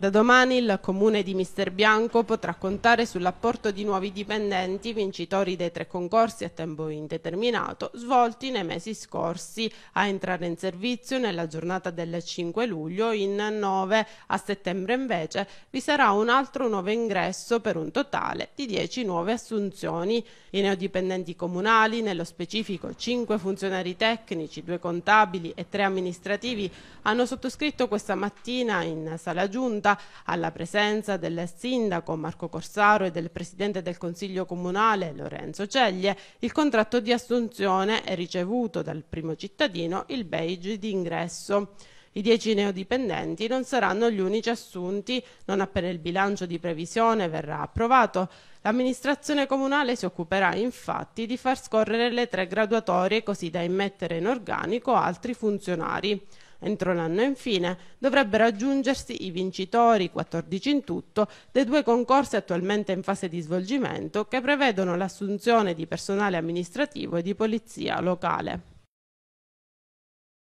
Da domani il comune di Mister Bianco potrà contare sull'apporto di nuovi dipendenti vincitori dei tre concorsi a tempo indeterminato svolti nei mesi scorsi a entrare in servizio nella giornata del 5 luglio in 9. A settembre invece vi sarà un altro nuovo ingresso per un totale di 10 nuove assunzioni. I neodipendenti comunali, nello specifico 5 funzionari tecnici, 2 contabili e 3 amministrativi, hanno sottoscritto questa mattina in sala giunta tenuta alla presenza del sindaco Marco Corsaro e del presidente del Consiglio Comunale Lorenzo Ceglie, il contratto di assunzione è ricevuto dal primo cittadino il beige di ingresso. I 10 neodipendenti non saranno gli unici assunti non appena il bilancio di previsione verrà approvato. L'amministrazione comunale si occuperà infatti di far scorrere le tre graduatorie così da immettere in organico altri funzionari. Entro l'anno infine dovrebbero aggiungersi i vincitori, 14 in tutto, dei due concorsi attualmente in fase di svolgimento che prevedono l'assunzione di personale amministrativo e di polizia locale.